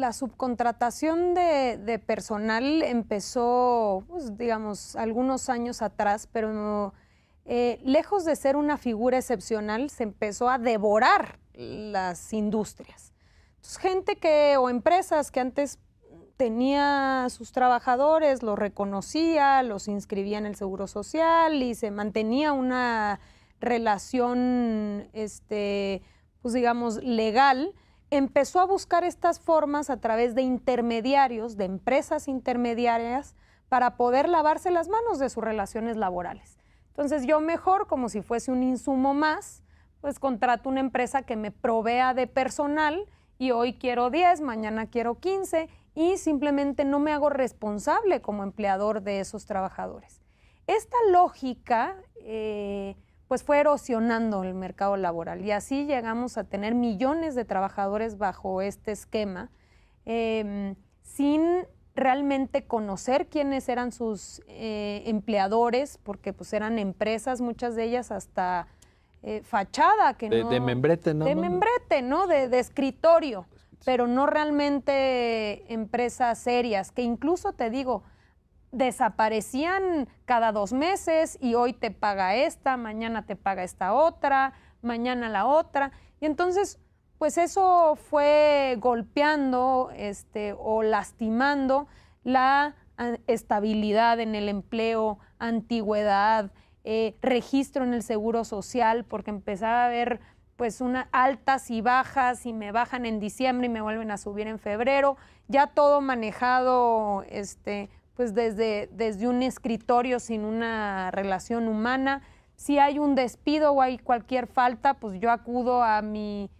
la subcontratación de, personal empezó, pues, digamos, algunos años atrás, pero eh, lejos de ser una figura excepcional, se empezó a devorar las industrias. gente que, o empresas que antes tenía sus trabajadores, los reconocía, los inscribía en el Seguro Social y se mantenía una relación, este, pues, digamos, legal, empezó a buscar estas formas a través de intermediarios, de empresas intermediarias, para poder lavarse las manos de sus relaciones laborales. Entonces yo mejor, como si fuese un insumo más, pues contrato una empresa que me provea de personal y hoy quiero 10, mañana quiero 15 y simplemente no me hago responsable como empleador de esos trabajadores. Esta lógica... Eh, pues fue erosionando el mercado laboral y así llegamos a tener millones de trabajadores bajo este esquema em, sin realmente conocer quiénes eran sus eh, empleadores, porque pues eran empresas, muchas de ellas hasta eh, fachada. Que de, no, membrete, ¿no? De membrete, ¿no? de escritorio, pero no realmente empresas serias, que incluso te digo, desaparecían cada dos meses y hoy te paga esta, mañana te paga esta otra, mañana la otra. Y entonces, pues eso fue golpeando este, o lastimando la ah, estabilidad en el empleo, antigüedad, eh, registro en el seguro social, porque empezaba a haber pues unas altas y bajas y me bajan en diciembre y me vuelven a subir en febrero, ya todo manejado este, pues desde, desde un escritorio sin una relación humana. Si hay un despido o hay cualquier falta, pues yo acudo a mi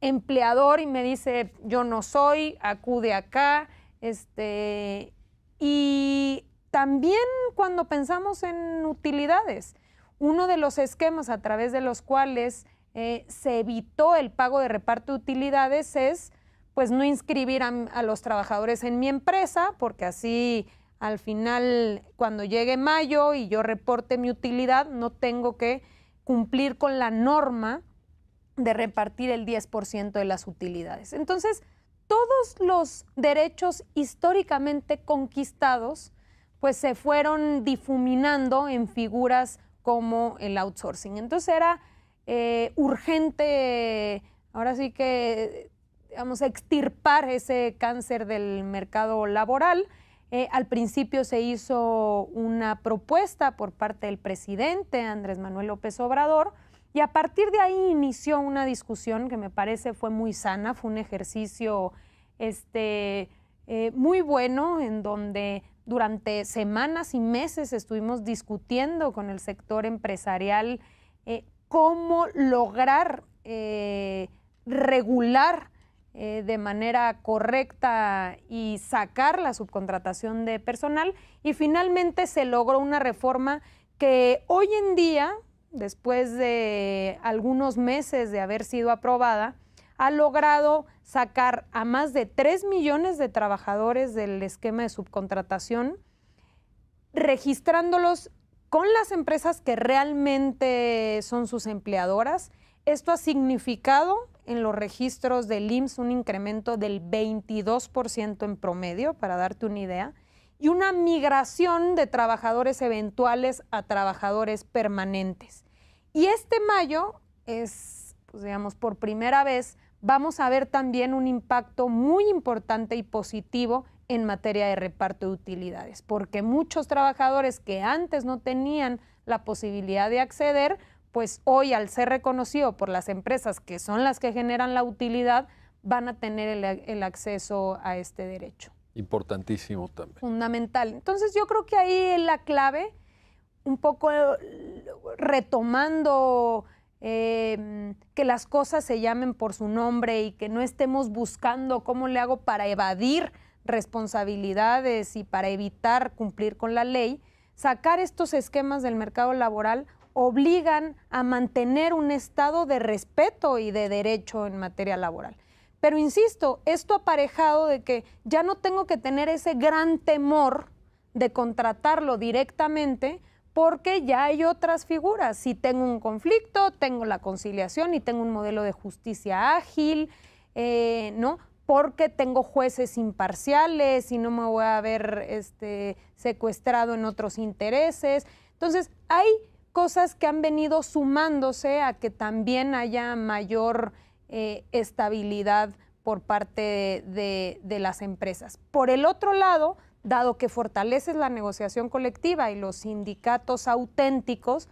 empleador y me dice, yo no soy, acude acá. Este, y también cuando pensamos en utilidades, uno de los esquemas a través de los cuales eh, se evitó el pago de reparto de utilidades es pues no inscribir a los trabajadores en mi empresa, porque así al final, cuando llegue mayo y yo reporte mi utilidad, no tengo que cumplir con la norma de repartir el 10% de las utilidades. Entonces, todos los derechos históricamente conquistados, pues se fueron difuminando en figuras como el outsourcing. Entonces era eh, urgente, ahora sí que, digamos, extirpar ese cáncer del mercado laboral eh, al principio se hizo una propuesta por parte del presidente Andrés Manuel López Obrador y a partir de ahí inició una discusión que me parece fue muy sana, fue un ejercicio este, eh, muy bueno en donde durante semanas y meses estuvimos discutiendo con el sector empresarial eh, cómo lograr regular eh, de manera correcta y sacar la subcontratación de personal. Y finalmente se logró una reforma que hoy en día, después de algunos meses de haber sido aprobada, ha logrado sacar a más de 3 millones de trabajadores del esquema de subcontratación, registrándolos con las empresas que realmente son sus empleadoras. Esto ha significado en los registros del IMSS un incremento del 22% en promedio, para darte una idea, y una migración de trabajadores eventuales a trabajadores permanentes. Y este mayo es, pues, digamos, por primera vez vamos a ver también un impacto muy importante y positivo en materia de reparto de utilidades, porque muchos trabajadores que antes no tenían la posibilidad de acceder, pues hoy al ser reconocido por las empresas que son las que generan la utilidad, van a tener el, acceso a este derecho. Importantísimo también. Fundamental. Entonces yo creo que ahí es la clave, un poco eh, retomando em, que las cosas se llamen por su nombre y que no estemos buscando cómo le hago para evadir responsabilidades y para evitar cumplir con la ley, sacar estos esquemas del mercado laboral obligan a mantener un estado de respeto y de derecho en materia laboral. Pero insisto, esto aparejado de que ya no tengo que tener ese gran temor de contratarlo directamente porque ya hay otras figuras. Si tengo un conflicto, tengo la conciliación y tengo un modelo de justicia ágil, eh, ¿no? Porque tengo jueces imparciales y no me voy a ver este, secuestrado en otros intereses. Entonces, hay cosas que han venido sumándose a que también haya mayor eh, estabilidad por parte de, las empresas. Por el otro lado, dado que fortaleces la negociación colectiva y los sindicatos auténticos,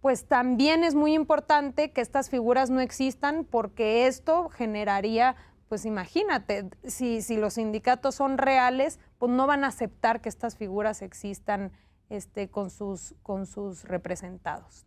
pues también es muy importante que estas figuras no existan porque esto generaría, pues imagínate, si, si los sindicatos son reales, pues no van a aceptar que estas figuras existan este, con, sus, con sus representados.